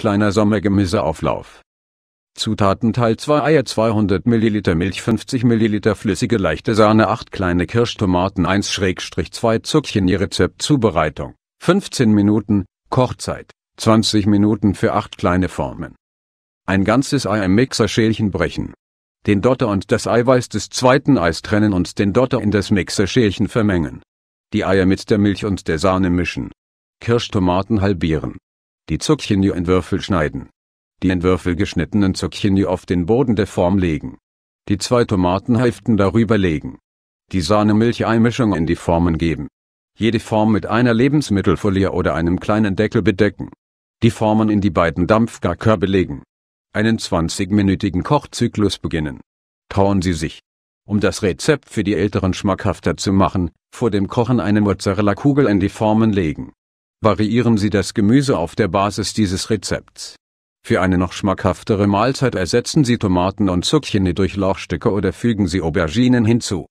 kleiner Sommergemüseauflauf. Zutaten Teil 2 Eier 200 ml Milch 50 ml flüssige leichte Sahne 8 kleine Kirschtomaten 1-2 Zuckchen Ihr Rezept Zubereitung 15 Minuten Kochzeit 20 Minuten für 8 kleine Formen Ein ganzes Ei im Mixerschälchen brechen den Dotter und das Eiweiß des zweiten Eis trennen und den Dotter in das Mixerschälchen vermengen. Die Eier mit der Milch und der Sahne mischen. Kirschtomaten halbieren die Zucchini in Würfel schneiden. Die in Würfel geschnittenen Zucchini auf den Boden der Form legen. Die zwei Tomatenhälften darüber legen. Die sahne milch ei in die Formen geben. Jede Form mit einer Lebensmittelfolie oder einem kleinen Deckel bedecken. Die Formen in die beiden Dampfgarkörbe legen. Einen 20-minütigen Kochzyklus beginnen. Trauen Sie sich. Um das Rezept für die Älteren schmackhafter zu machen, vor dem Kochen eine Mozzarella-Kugel in die Formen legen variieren Sie das Gemüse auf der Basis dieses Rezepts. Für eine noch schmackhaftere Mahlzeit ersetzen Sie Tomaten und Zucchini durch Lauchstücke oder fügen Sie Auberginen hinzu